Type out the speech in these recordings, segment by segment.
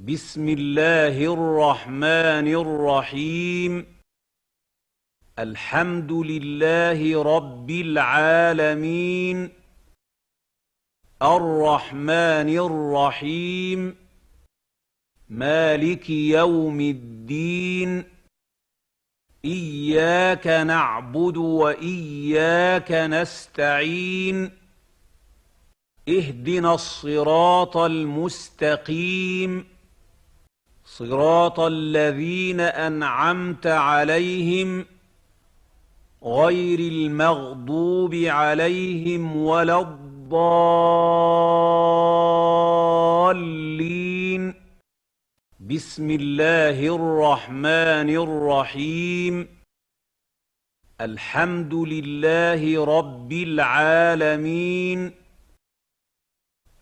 بسم الله الرحمن الرحيم الحمد لله رب العالمين الرحمن الرحيم مالك يوم الدين اياك نعبد واياك نستعين اهدنا الصراط المستقيم صراط الذين انعمت عليهم غير المغضوب عليهم ولا الضالين بسم الله الرحمن الرحيم الحمد لله رب العالمين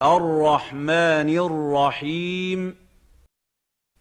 الرحمن الرحيم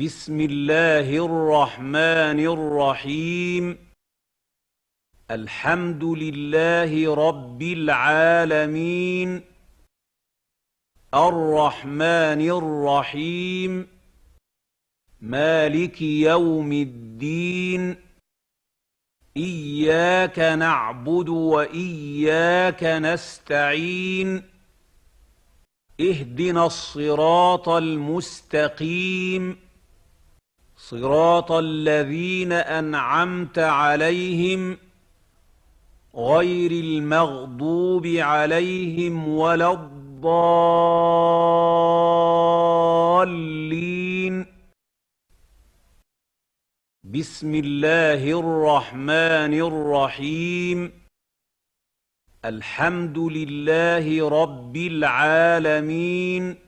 بسم الله الرحمن الرحيم الحمد لله رب العالمين الرحمن الرحيم مالك يوم الدين اياك نعبد واياك نستعين اهدنا الصراط المستقيم صراط الذين انعمت عليهم غير المغضوب عليهم ولا الضالين بسم الله الرحمن الرحيم الحمد لله رب العالمين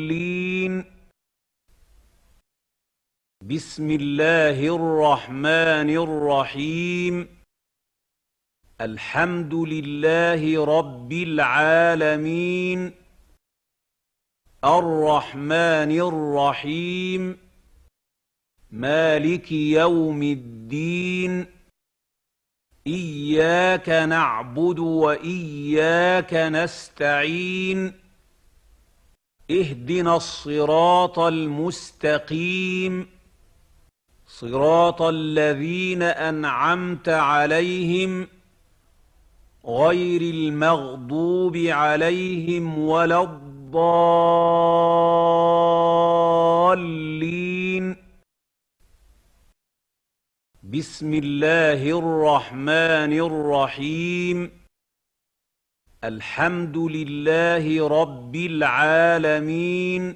بسم الله الرحمن الرحيم الحمد لله رب العالمين الرحمن الرحيم مالك يوم الدين اياك نعبد واياك نستعين اهدنا الصراط المستقيم صراط الذين انعمت عليهم غير المغضوب عليهم ولا الضالين بسم الله الرحمن الرحيم الحمد لله رب العالمين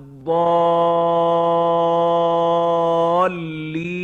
الضالين